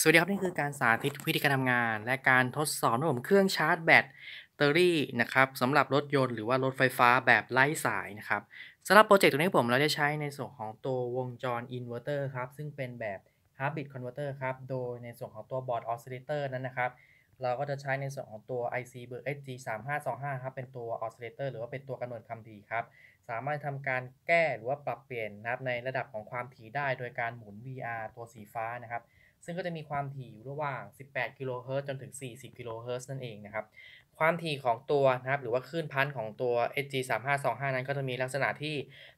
สวัสดีครับ นี่คือการสาธิตวิธีการทำงาน และการทดสอบระบบเครื่องชาร์จแบตเตอรี่นะครับสำหรับรถยนต์หรือว่ารถไฟฟ้าแบบไร้สายนะครับสำหรับโปรเจกต์ตัวนี้ผมเราจะใช้ในส่วนของตัววงจรอินเวอร์เตอร์ครับ ซึ่งเป็นแบบฮาร์บิดคอนเวอร์เตอร์ครับโดยในส่วนของตัวบอร์ดออสซิเลเตอร์นั้นนะครับ เราก็จะใช้ในส่วนของตัว IC เบอร์ SG3525 ครับเป็นตัวออสซิเลเตอร์หรือว่าเป็นตัวกำหนดคำดีครับสามารถทำการแก้หรือว่าปรับเปลี่ยนนะครับในระดับของความถี่ได้ โดยการหมุน VR ตัวสีฟ้านะครับซึ่งก็จะมีความถี่อยู่ระหว่าง 18 กิโลเฮิรตซ์จนถึง 40 กิโลเฮิรตซ์นั่นเองนะครับความถี่ของตัวนะครับหรือว่าคลื่นพันของตัว SG3525 นั้นก็จะมีลักษณะที่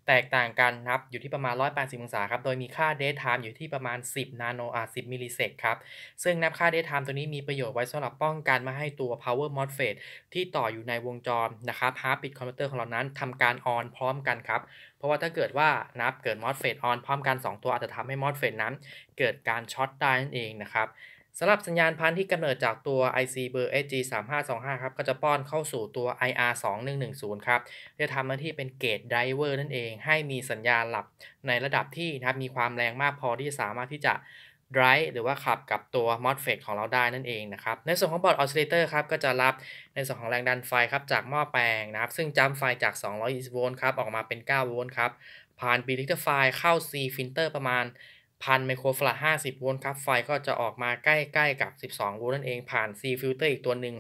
แตกต่างกันนะครับอยู่ที่ประมาณ 180องศาครับโดยมีค่า d a d time อยู่ที่ประมาณ 10 นาโน อ่า10 มิลลิเซกครับ ซึ่งนับค่า d a d time ตัวนี้มีประโยชน์ไว้สำหรับป้องกันไม่ให้ตัว power MOSFET ที่ต่ออยู่ในวงจรนะครับ hard bit คอมพิวเตอร์ของเรานั้นทำการ on พร้อมกันครับเพราะว่าถ้าเกิดว่านับเกิด MOSFET on พร้อมกัน 2 ตัวอาจจะทำให้ MOSFET นั้นเกิดการช็อตได้นั่นเองนะครับสำหรับสัญญาณพันธุ์ที่กำเนิดจากตัว IC เบอร์ SG3525 ครับก็จะป้อนเข้าสู่ตัว IR2110 ครับจะทำหน้าที่เป็นเกตไดเวอร์นั่นเอง ให้มีสัญญาณหลับในระดับที่นะครับมีความแรงมากพอที่สามารถที่จะ drive หรือว่าขับกับตัว MOSFET ของเราได้นั่นเองนะครับในส่วนของบอร์ดออสซิเลเตอร์ครับก็จะรับในส่วนของแรงดันไฟครับจากหม้อแปลงนะครับซึ่งจัมไฟจาก220โวลต์ครับออกมาเป็น9โวลต์ครับผ่านบีลิเตอร์ไฟเข้า C ฟิลเตอร์ประมาณพันไมโครฟลา50 โวลต์ ครับ ไฟก็จะออกมาใกล้ๆ กับ 12 โวลต์นั่นเอง ผ่าน C ฟิลเตอร์อีกตัวหนึ่ง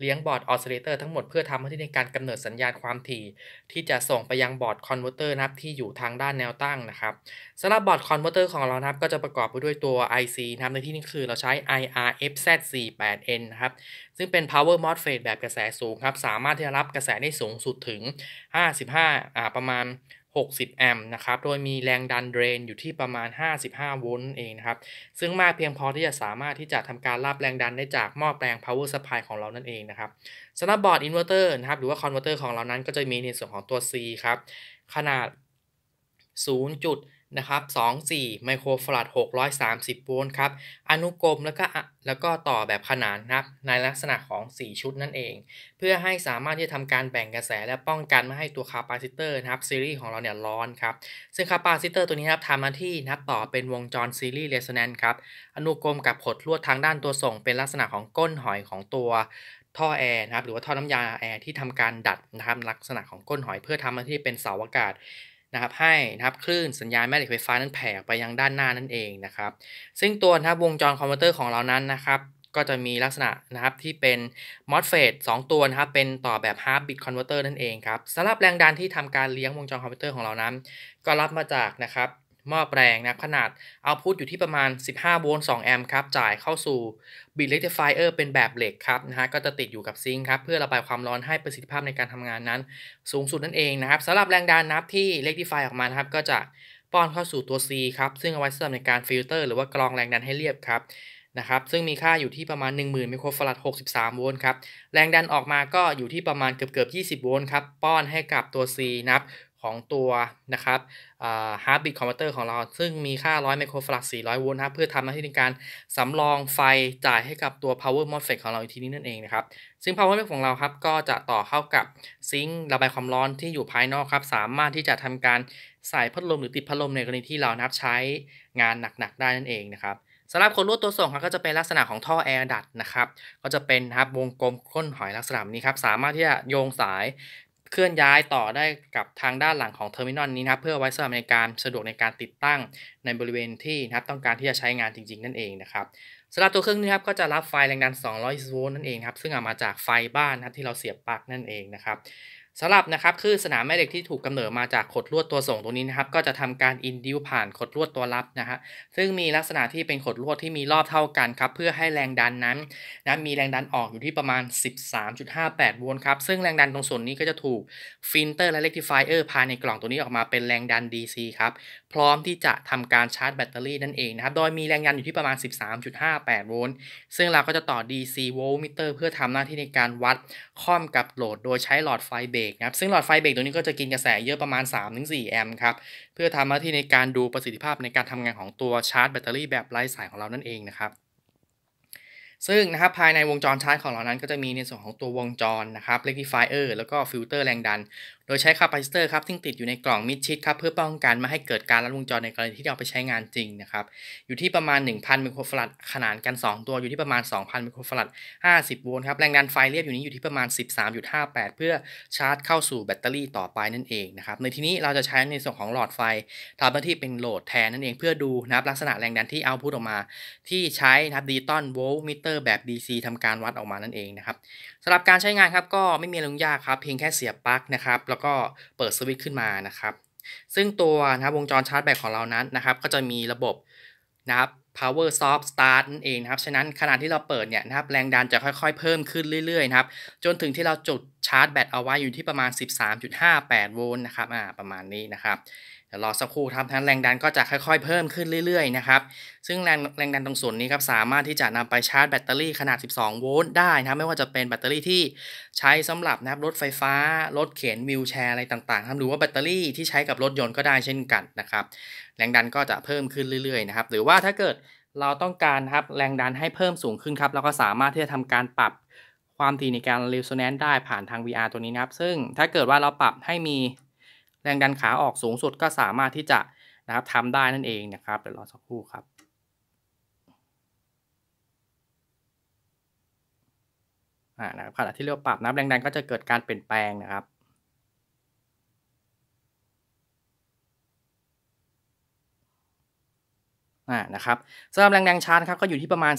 เลี้ยงบอร์ดออสซิเลเตอร์ทั้งหมดเพื่อทำหน้าที่ในการกำเนิดสัญญาณความถี่ ที่จะส่งไปยังบอร์ดคอนเวอร์เตอร์นะครับที่อยู่ทางด้านแนวตั้งนะครับสำหรับบอร์ดคอนเวอร์เตอร์ของเรานะครับก็จะประกอบไปด้วยตัว IC นะครับในที่นี้คือเราใช้ IRFZ48N นะครับ ซึ่งเป็น power MOSFET แบบกระแสสูงครับ สามารถที่จะรับกระแสได้สูงสุดถึง 55อ่าประมาณ60 แอมป์นะครับ โดยมีแรงดันเดรนอยู่ที่ประมาณ 55โวลต์เอง นะครับ ซึ่งมากเพียงพอที่จะสามารถที่จะทำการ รับ แรงดันได้ จาก หม้อแปลง power supply ของเรานั่นเองนะครับสำหรับบอร์ดอินเวอร์เตอร์นะครับหรือว่า คอนเวอร์เตอร์ของ เรา นั้นก็จะมีในส่วนของตัว C ครับ ขนาด 0. นะครับ 24 ไมโครฟาราด630 โวลต์ครับ อนุกรมแล้วก็แล้วก็ต่อแบบขนานนะครับ ในลักษณะของ 4 ชุดนั่นเอง เพื่อให้สามารถที่จะทำการแบ่งกระแสและป้องกันไม่ให้ตัวคาปาซิเตอร์นะครับซีรีส์ของเราเนี่ยร้อนครับ ซึ่งคาปาซิเตอร์ตัวนี้ครับทำหน้าที่นับต่อเป็นวงจรซีรีส์เรสแนนครับ อนุกรมกับขดลวดทางด้านตัวส่ง เป็นลักษณะของก้นหอยของตัวท่อแอร์นะครับ หรือว่าท่อน้ำยาแอร์ที่ทำการดัดนะครับลักษณะของก้นหอยเพื่อทำหน้าที่เป็นเสาอากาศนะครับให้นะครับคลื่นสัญญาณแม่เหล็กไฟฟ้านั้นแผ่ไปยังด้านหน้านั่นเองนะครับซึ่งตัวนะครับวงจรคอมพิวเตอร์ของเรานั้นนะครับ ก็จะมีลักษณะนะครับที่เป็น MOSFET 2ตัวนะครับเป็นต่อแบบ half bit converter นั่นเองครับสำหรับแรงดันที่ทำการเลี้ยงวงจรคอมพิวเตอร์ของเรานั้น ก็รับมาจากนะครับหม้อแปลงนะขนาดเอาพุทอยู่ที่ประมาณ 15โวลต์2แอมป์ครับจ่ายเข้าสู่บิตเลกติฟายเออร์เป็นแบบเหล็กครับนะฮะก็จะติดอยู่กับซิงค์ครับเพื่อระบายความร้อนให้ประสิทธิภาพในการทำงานนั้น สูงสุดนั่นเองนะครับสำหรับแรงดันนับที่เลกติฟายออกมานะครับก็จะป้อนเข้าสู่ตัว C ครับซึ่งเอาไว้สำหรับในการฟิลเตอร์หรือว่ากรองแรงดันให้เรียบครับนะครับซึ่งมีค่าอยู่ที่ประมาณ 10,000มมโครฟาราด63โวลต์ครับแรงดันออกมาก็อยู่ที่ประมาณเกือบเกือบ20โวลต์ครับป้อนให้กับตัว C นะครับของตัวนะครับฮาร์ดบิตคอมพิวเตอร์ของเรา ซึ่งมีค่า 100ไมโครฟลัด400โวลต์นะครับเพื่อทำหน้าที่ในการสำรองไฟจ่ายให้กับตัว power MOSFET ของเราอีกทีนี้นั่นเองนะครับซึ่ง power MOSFET ของเราครับก็จะต่อเข้ากับซิงค์ระบายความร้อนที่อยู่ภายนอกครับสามารถที่จะทำการใส่พัดลมหรือติดพัดลมในกรณีที่เรานับใช้งานหนัก ๆ ได้นั่นเองนะครับสำหรับคนรั่วตัวส่งครับก็จะเป็นลักษณะของท่อแอร์ดัดนะครับก็จะเป็นครับวงกลมก้นหอยลักษณะนี้ครับสามารถที่จะโยงสายเคลื่อนย้ายต่อได้กับทางด้านหลังของเทอร์มินอลนี้นะครับ เพื่อไว้สำหรับในการสะดวกในการติดตั้งในบริเวณที่นะครับ ต้องการที่จะใช้งานจริง ๆ นั่นเองนะครับสำหรับตัวเครื่องนี้ครับก็จะรับไฟแรงดัน200โวลต์นั่นเองครับซึ่งเอามาจากไฟบ้านนะที่เราเสียบปลั๊กนั่นเองนะครับสำหรับนะครับ คือสนามแม่เหล็กที่ถูกกำเนิดมาจากขดลวดตัวส่งตรงนี้นะครับ ก็จะทำการอินดิวผ่านขดลวดตัวรับนะฮะซึ่งมีลักษณะที่เป็นขดลวดที่มีรอบเท่ากันครับ เพื่อให้แรงดันนั้นนะมีแรงดันออกอยู่ที่ประมาณ 13.58โวลต์ครับ ซึ่งแรงดันตรงส่วนนี้ก็จะถูกฟิลเตอร์และเล็กทิฟายเออร์ภายในกล่องตัวนี้ออกมาเป็นแรงดัน DC ครับพร้อมที่จะทำการชาร์จแบตเตอรี่นั่นเองนะครับโดยมีแรงดันอยู่ที่ประมาณ13.58โวลต์ซึ่งเราก็จะต่อ DC โวลต์มิเตอร์เพื่อทำหน้าที่ในการวัดค่อมกับโหลด โดยใช้หลอดไฟเบกครับซึ่งหลอดไฟเบรกตัวนี้ก็จะกินกระแสเยอะประมาณ 3-4 แอมป์ครับ เพื่อทำหน้าที่ในการดูประสิทธิภาพในการทำงานของตัวชาร์จแบตเตอรี่แบบไร้สายของเรานั่นเองนะครับ ซึ่งนะครับภายในวงจรชาร์จของเรานั้นก็จะมีในส่วนของตัววงจรนะครับเลกทิฟายเออร์แล้วก็ฟิลเตอร์แรงดันดยใช้คาปาซิเตอร์ครับซึ่งติดอยู่ในกล่องมิดชิดครับเพื่อป้องกันไม่ให้เกิดการรัดวงจรในกรณีที่เราไปใช้งานจริงนะครับอยู่ที่ประมาณ 1,000มมโครฟาราดขนาดกัน 2 ตัวอยู่ที่ประมาณ2,000มมโครฟาราด50โวลต์ครับแรงดันไฟเรียบอยู่นี้อยู่ที่ประมาณ 13.58 เพื่อชาร์จเข้าสู่แบตเตอรี่ต่อไปนั่นเองนะครับในที่นี้เราจะใช้ในส่วนของหลอดไฟทำหน้าที่เป็นโหลดแทนนั่นเอง เพื่อดูนะครับลักษณะแรงดันที่เอาพุทออกมา ที่ใช้นะครับดีตอนโวลต์มิเตอร์แบบ DC ทำการวัดออกมานั่นเองนะครับสำหรับการใช้งานครับก็ไม่มีอะไรยงยากครับ เพียงแค่เสียบปลั๊กนะครับ แล้วก็เปิดสวิตช์ขึ้นมานะครับ ซึ่งตัวนะครับวงจรชาร์จแบตของเรานั้นนะครับ ก็จะมีระบบนะครับ power soft start นั่นเองนะครับฉะนั้นขนาดที่เราเปิดเนี่ยนะครับแรงดันจะค่อยๆเพิ่มขึ้นเรื่อยๆนะครับจนถึงที่เราจุดชาร์จแบตเอาไว้อยู่ที่ประมาณ13.58โวลต์นะครับอ่าประมาณนี้นะครับเดี๋ยวรอสักครู่ครับทั้แรงดันก็จะค่อยๆเพิ่มขึ้นเรื่อยๆนะครับซึ่งแรงแรงดันตรงส่วนนี้ครับสามารถที่จะนำไปชาร์จแบตเตอรี่ขนาด 12 โวลต์ได้นะไม่ว่าจะเป็นแบตเตอรี่ที่ใช้สำหรับนะครับรถไฟฟ้ารถเข็นวิวแชร์อะไรต่างๆครับหรือว่าแบตเตอรี่ที่ใช้กับรถยนต์ก็ได้เช่นกันนะครับแรงดันก็จะเพิ่มขึ้นเรื่อยๆนะครับหรือว่าถ้าเกิดเราต้องการครับแรงดันให้เพิ่มสูงขึ้นครับเราก็สามารถที่จะทำการปรับความถี่ในการรีโซแนนซ์ได้ผ่านทาง VR ตัวนี้นะครับซึ่งถ้าเกิดว่าเราปรับให้มีแรงดันขาออกสูงสุดก็สามารถที่จะนะครับทำได้นั่นเองนะครับ เดี๋ยวรอสักครู่ครับนะครับขณะที่เราปรับน้ำแรงดันก็จะเกิดการเปลี่ยนแปลงนะครับอ่านะครับสำหรับแรงดันชาร์จครับก็อยู่ที่ประมาณ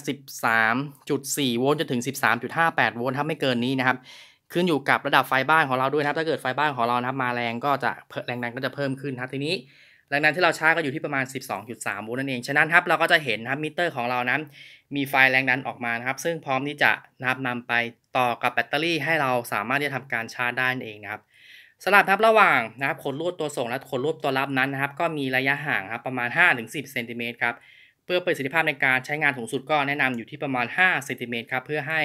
13.4 โวลต์จนถึง 13.58 โวลต์ถ้าไม่เกินนี้นะครับขึ้นอยู่กับระดับไฟบ้านของเราด้วยนะครับ ถ้าเกิดไฟบ้านของเรานะครับมาแรง ก็จะแรงดันก็จะเพิ่มขึ้นครับ ทีนี้แรงดันที่เราชาร์จก็อยู่ที่ประมาณ 12.3 โวลต์นั่นเอง ฉะนั้นครับเราก็จะเห็นนะครับมิเตอร์ของเรานั้นมีไฟแรงดันออกมาครับ ซึ่งพร้อมที่จะนำับนำไปต่อกับแบตเตอรี่ ให้เราสามารถที่จะทำการชาร์จได้นั่นเองนะครับสลับครับระหว่างนะครับขนรูดตัวส่งและขนรูดตัวรับนั้นนะครับก็มีระยะห่างครับประมาณ 5-10 เซนติเมตรครับ เพื่อประสิทธิภาพในการใช้งานสูงสุดก็แนะนำอยู่ที่ประมาณ5เซนติเมตรครับเพื่อให้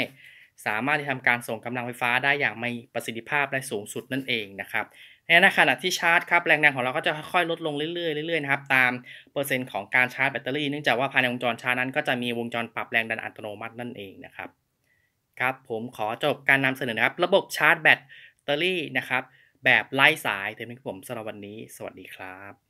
สามารถที่ทำการส่งกำลังไฟฟ้าได้อย่างมีประสิทธิภาพและสูงสุดนั่นเองนะครับ ในขณะที่ชาร์จครับแรงดันของเราก็จะค่อยๆลดลงเรื่อยๆเรื่อยๆนะครับตามเปอร์เซ็นต์ของการชาร์จแบตเตอรี่เนื่องจากว่าภายในวงจรชาร์จนั้นก็จะมีวงจรปรับแรงดันอัตโนมัตินั่นเองนะครับครับผมขอจบการนำเสนอนะครับระบบชาร์จแบตเตอรี่นะครับ แบบไร้สายเต็มที่ผมสำหรับวันนี้ สวัสดีครับ